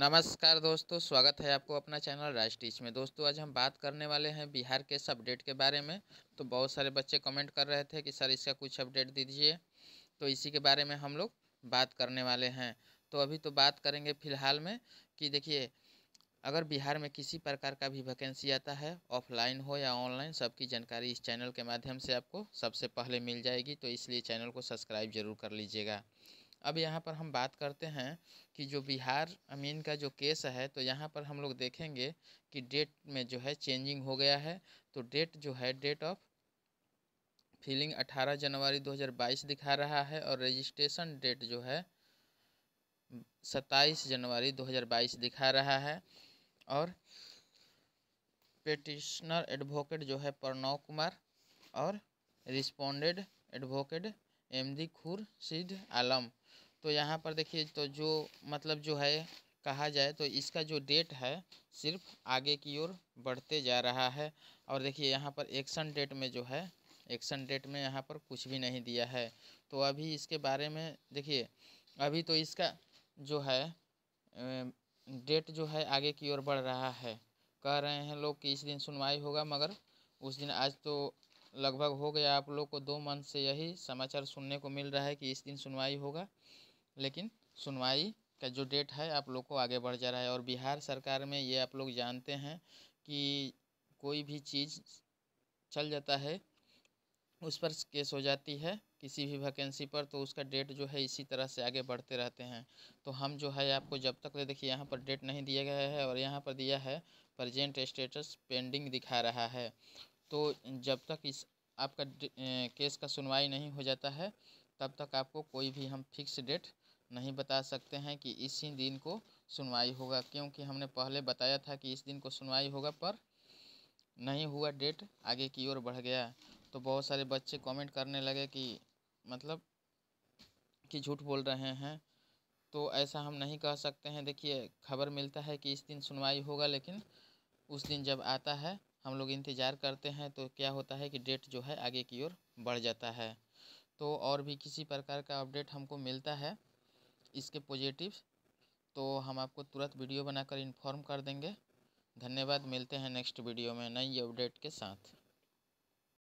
नमस्कार दोस्तों स्वागत है आपको अपना चैनल राज टीच में दोस्तों आज हम बात करने वाले हैं बिहार के इस अपडेट के बारे में तो बहुत सारे बच्चे कमेंट कर रहे थे कि सर इसका कुछ अपडेट दीजिए तो इसी के बारे में हम लोग बात करने वाले हैं तो अभी तो बात करेंगे फिलहाल में कि देखिए अगर बिहार में किसी प्रकार का भी वैकेंसी आता है ऑफलाइन हो या ऑनलाइन सबकी जानकारी इस चैनल के माध्यम से आपको सबसे पहले मिल जाएगी तो इसलिए चैनल को सब्सक्राइब जरूर कर लीजिएगा अब यहाँ पर हम बात करते हैं कि जो बिहार अमीन का जो केस है तो यहाँ पर हम लोग देखेंगे कि डेट में जो है चेंजिंग हो गया है तो डेट जो है डेट ऑफ फीलिंग 18 जनवरी 2022 दिखा रहा है और रजिस्ट्रेशन डेट जो है 27 जनवरी 2022 दिखा रहा है और पेटिशनर एडवोकेट जो है प्रणव कुमार और रिस्पोंडेड एडवोकेट एमदी खुर्शीद आलम तो यहाँ पर देखिए तो जो मतलब जो है कहा जाए तो इसका जो डेट है सिर्फ आगे की ओर बढ़ते जा रहा है और देखिए यहाँ पर एक्शन डेट में जो है एक्शन डेट में यहाँ पर कुछ भी नहीं दिया है तो अभी इसके बारे में देखिए अभी तो इसका जो है डेट जो है आगे की ओर बढ़ रहा है कह रहे हैं लोग कि इस दिन सुनवाई होगा मगर उस दिन आज तो लगभग हो गया आप लोग को दो मंथ से यही समाचार सुनने को मिल रहा है कि इस दिन सुनवाई होगा लेकिन सुनवाई का जो डेट है आप लोग को आगे बढ़ जा रहा है और बिहार सरकार में ये आप लोग जानते हैं कि कोई भी चीज़ चल जाता है उस पर केस हो जाती है किसी भी वैकेंसी पर तो उसका डेट जो है इसी तरह से आगे बढ़ते रहते हैं तो हम जो है आपको जब तक देखिए यहाँ पर डेट नहीं दिया गया है और यहाँ पर दिया है प्रजेंट स्टेटस पेंडिंग दिखा रहा है तो जब तक इस आपका केस का सुनवाई नहीं हो जाता है तब तक आपको कोई भी हम फिक्स डेट नहीं बता सकते हैं कि इसी दिन को सुनवाई होगा क्योंकि हमने पहले बताया था कि इस दिन को सुनवाई होगा पर नहीं हुआ डेट आगे की ओर बढ़ गया तो बहुत सारे बच्चे कमेंट करने लगे कि मतलब कि झूठ बोल रहे हैं तो ऐसा हम नहीं कह सकते हैं देखिए खबर मिलता है कि इस दिन सुनवाई होगा लेकिन उस दिन जब आता है हम लोग इंतज़ार करते हैं तो क्या होता है कि डेट जो है आगे की ओर बढ़ जाता है तो और भी किसी प्रकार का अपडेट हमको मिलता है इसके पॉजिटिव तो हम आपको तुरंत वीडियो बनाकर इन्फॉर्म कर देंगे धन्यवाद मिलते हैं नेक्स्ट वीडियो में नई अपडेट के साथ